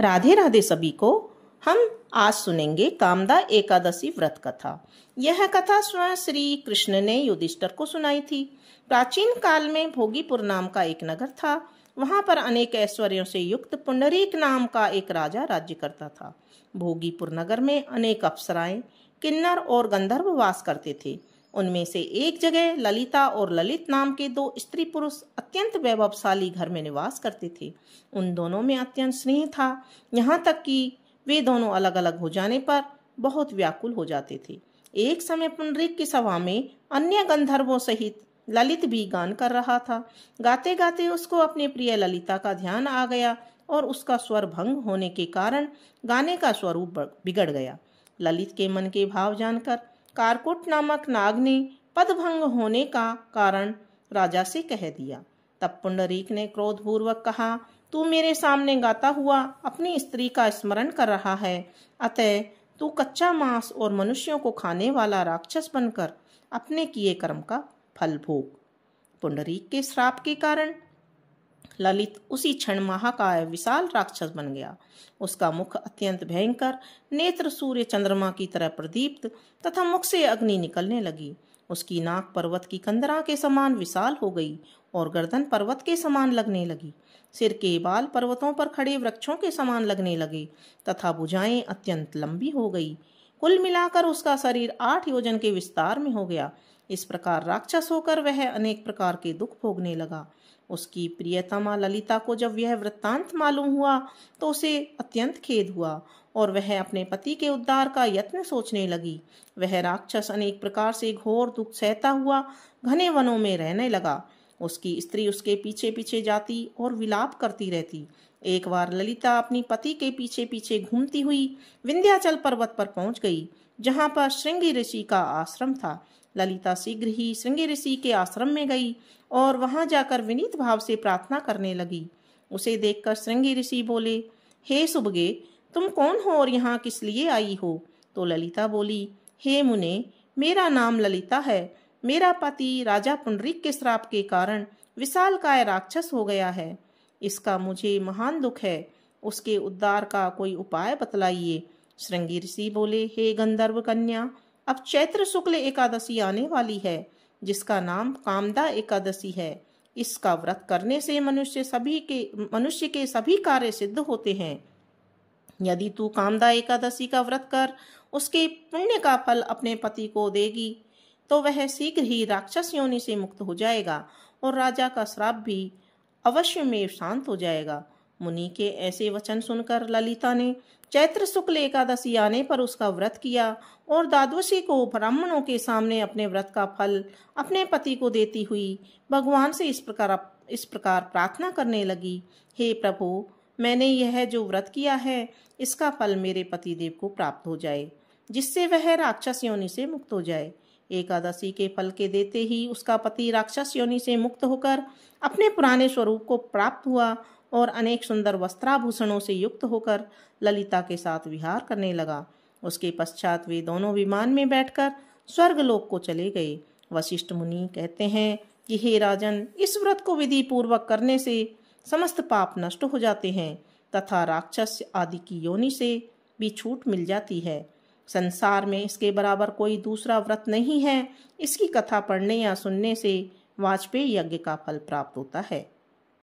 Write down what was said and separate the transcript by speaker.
Speaker 1: राधे राधे सभी को हम आज सुनेंगे कामदा एकादशी व्रत कथा यह कथा स्वयं श्री कृष्ण ने युधिष्ठर को सुनाई थी प्राचीन काल में भोगीपुर नाम का एक नगर था वहां पर अनेक ऐश्वर्यों से युक्त पुंडरीक नाम का एक राजा राज्य करता था भोगीपुर नगर में अनेक अप्सराएं किन्नर और गंधर्व वास करते थे उनमें से एक जगह ललिता और ललित नाम के दो स्त्री पुरुष अत्यंत वैभवशाली घर में निवास करते थे उन दोनों में अत्यंत स्नेह था यहाँ तक कि वे दोनों अलग अलग हो जाने पर बहुत व्याकुल हो जाते थे एक समय पुनरिक की सभा में अन्य गंधर्वों सहित ललित भी गान कर रहा था गाते गाते उसको अपने प्रिय ललिता का ध्यान आ गया और उसका स्वर भंग होने के कारण गाने का स्वरूप बिगड़ गया ललित के मन के भाव जानकर कारकुट नामक नागनी पदभंग होने का कारण राजा से कह दिया तब पुंडरीक ने क्रोधपूर्वक कहा तू मेरे सामने गाता हुआ अपनी स्त्री का स्मरण कर रहा है अतः तू कच्चा मांस और मनुष्यों को खाने वाला राक्षस बनकर अपने किए कर्म का फल भोग पुंडरीक के श्राप के कारण ललित उसी क्षण महाकाय विशाल राक्षस बन गया उसका मुख अत्यंत भयंकर नेत्र सूर्य चंद्रमा की तरह प्रदीप्त तथा मुख से अग्नि निकलने लगी उसकी नाक पर्वत की कंदरा के समान विशाल हो गई और गर्दन पर्वत के समान लगने लगी सिर के बाल पर्वतों पर खड़े वृक्षों के समान लगने लगे तथा भुजाएं अत्यंत लंबी हो गई कुल मिलाकर उसका शरीर आठ योजन के विस्तार में हो गया इस प्रकार राक्षस होकर वह अनेक प्रकार के दुख भोगने लगा उसकी प्रियतमा ललिता को जब यह वृत्तांत मालूम हुआ तो उसे अत्यंत खेद हुआ और वह अपने पति के उद्धार का यत्न सोचने लगी वह राक्षस अनेक प्रकार से घोर दुख सहता हुआ घने वनों में रहने लगा उसकी स्त्री उसके पीछे पीछे जाती और विलाप करती रहती एक बार ललिता अपनी पति के पीछे पीछे घूमती हुई विंध्याचल पर्वत पर पहुंच गई जहां पर श्रृंगी ऋषि का आश्रम था ललिता शीघ्र ही श्रृंगी ऋषि के आश्रम में गई और वहां जाकर विनीत भाव से प्रार्थना करने लगी उसे देखकर श्रृंगी ऋषि बोले हे सुबगे तुम कौन हो और यहाँ किस लिए आई हो तो ललिता बोली हे मुने मेरा नाम ललिता है मेरा पति राजा पुनरिक के श्राप के कारण विशाल काय राक्षस हो गया है इसका मुझे महान दुख है उसके उद्धार का कोई उपाय बतलाइए श्रृंगी ऋषि बोले हे गंधर्व कन्या अब चैत्र शुक्ल एकादशी आने वाली है जिसका नाम कामदा एकादशी है इसका व्रत करने से मनुष्य सभी के मनुष्य के सभी कार्य सिद्ध होते हैं यदि तू कामदा एकादशी का व्रत कर उसके पुण्य का फल अपने पति को देगी तो वह शीघ्र ही राक्षस योनि से मुक्त हो जाएगा और राजा का श्राप भी अवश्य में शांत हो जाएगा मुनि के ऐसे वचन सुनकर ललिता ने चैत्र शुक्ल एकादशी आने पर उसका व्रत किया और दादोशी को ब्राह्मणों के सामने अपने व्रत का फल अपने पति को देती हुई भगवान से इस प्रकार इस प्रकार प्रार्थना करने लगी हे प्रभु मैंने यह जो व्रत किया है इसका फल मेरे पतिदेव को प्राप्त हो जाए जिससे वह राक्षस योनि से मुक्त हो जाए एकादशी के फल के देते ही उसका पति राक्षस योनि से मुक्त होकर अपने पुराने स्वरूप को प्राप्त हुआ और अनेक सुंदर वस्त्राभूषणों से युक्त होकर ललिता के साथ विहार करने लगा उसके पश्चात वे दोनों विमान में बैठकर स्वर्गलोक को चले गए वशिष्ठ मुनि कहते हैं कि हे राजन इस व्रत को विधि पूर्वक करने से समस्त पाप नष्ट हो जाते हैं तथा राक्षस आदि की योनि से भी छूट मिल जाती है संसार में इसके बराबर कोई दूसरा व्रत नहीं है इसकी कथा पढ़ने या सुनने से वाजपेयी यज्ञ का फल प्राप्त होता है